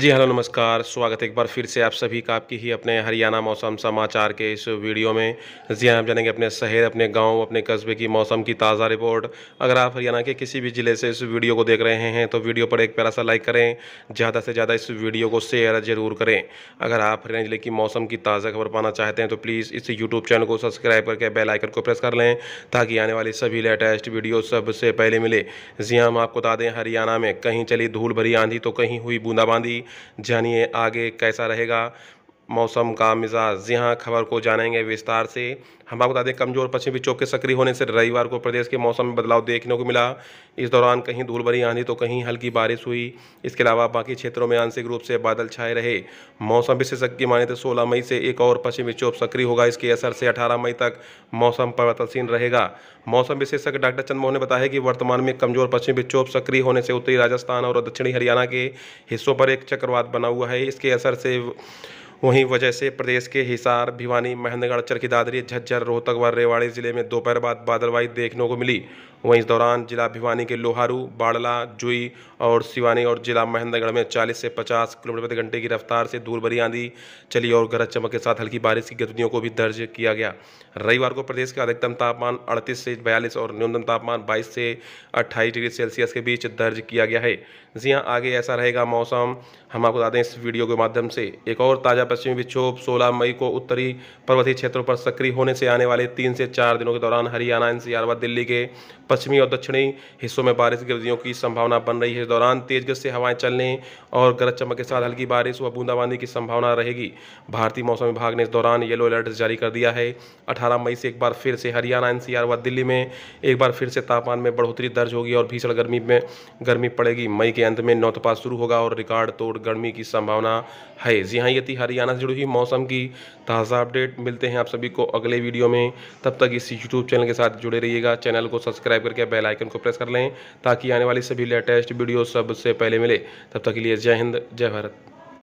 जी hello नमस्कार स्वागत है एक बार फिर से आप सभी का आपकी ही अपने हरियाणा मौसम समाचार के इस वीडियो में जी हाँ, आप जानेंगे अपने शहर अपने गांव अपने कस्बे की मौसम की ताज़ा रिपोर्ट अगर आप हरियाणा के किसी भी ज़िले से इस वीडियो को देख रहे हैं तो वीडियो पर एक प्यारा सा लाइक करें ज़्यादा से ज़्यादा इस वीडियो को शेयर ज़रूर करें अगर आप हरियाणा ज़िले की मौसम की ताज़ा खबर पाना चाहते हैं तो प्लीज़ इस यूट्यूब चैनल को सब्सक्राइब करके बेलाइकन को प्रेस कर लें ताकि आने वाली सभी लेटेस्ट वीडियो सबसे पहले मिले जी हाँ, हम आपको बता दें हरियाणा में कहीं चली धूल भरी आंधी तो कहीं हुई बूंदाबांदी जानिए आगे कैसा रहेगा मौसम का मिजाज जी हाँ खबर को जानेंगे विस्तार से हम आपको बता दें कमजोर पश्चिम विक्षोभ के सक्रिय होने से रविवार को प्रदेश के मौसम में बदलाव देखने को मिला इस दौरान कहीं धूल भरी आंधी तो कहीं हल्की बारिश हुई इसके अलावा बाकी क्षेत्रों में आंशिक रूप से बादल छाए रहे मौसम विशेषज्ञ माने तो सोलह मई से एक और पश्चिम विक्षोभ सक्रिय होगा इसके असर से अठारह मई तक मौसम परिवर्तनशील रहेगा मौसम विशेषज्ञ डॉक्टर चंद्रमोहन ने बताया कि वर्तमान में कमजोर पश्चिम विक्षोभ सक्रिय होने से उत्तरी राजस्थान और दक्षिणी हरियाणा के हिस्सों पर एक चक्रवात बना हुआ है इसके असर से वहीं वजह से प्रदेश के हिसार भिवानी महेंद्रगढ़ चरखी दादरी झज्जर रोहतक व रेवाड़ी जिले में दोपहर बाद बादलवाई देखने को मिली वहीं इस दौरान जिला भिवानी के लोहारू बाड़ला जुई और सिवानी और जिला महेंद्रगढ़ में 40 से 50 किलोमीटर प्रति घंटे की रफ्तार से दूर भरी आंधी चली और गरज चमक के साथ हल्की बारिश की गतिविधियों को भी दर्ज किया गया रविवार को प्रदेश का अधिकतम तापमान अड़तीस से बयालीस और न्यूनतम तापमान बाईस से अट्ठाईस डिग्री सेल्सियस के बीच दर्ज किया गया है जी हाँ आगे ऐसा रहेगा मौसम हम आपको बता दें इस वीडियो के माध्यम से एक और ताज़ा पश्चिमी विक्षोभ 16 मई को उत्तरी पर्वतीय क्षेत्रों पर सक्रिय होने से आने वाले तीन से चार दिनों के दौरान हरियाणा एनसीआर व दिल्ली के पश्चिमी और दक्षिणी हिस्सों में बारिश गतिविधियों की संभावना बन रही है इस दौरान तेज गति से हवाएं चलने और गरज चमक के साथ हल्की बारिश व बूंदाबांदी की संभावना रहेगी भारतीय मौसम विभाग ने इस दौरान येलो अलर्ट जारी कर दिया है अठारह मई से एक बार फिर से हरियाणा एनसीआर व दिल्ली में एक बार फिर से तापमान में बढ़ोतरी दर्ज होगी और भीषण गर्मी में गर्मी पड़ेगी मई के अंत में नौतपा शुरू होगा और रिकॉर्ड तोड़ गर्मी की संभावना है जी हाँ यदि हरियाणा हरियाणा से जुड़ी हुई मौसम की ताज़ा अपडेट मिलते हैं आप सभी को अगले वीडियो में तब तक इस यूट्यूब चैनल के साथ जुड़े रहिएगा चैनल को सब्सक्राइब करके बेल आइकन को प्रेस कर लें ताकि आने वाली सभी लेटेस्ट वीडियो सबसे पहले मिले तब तक के लिए जय हिंद जय भारत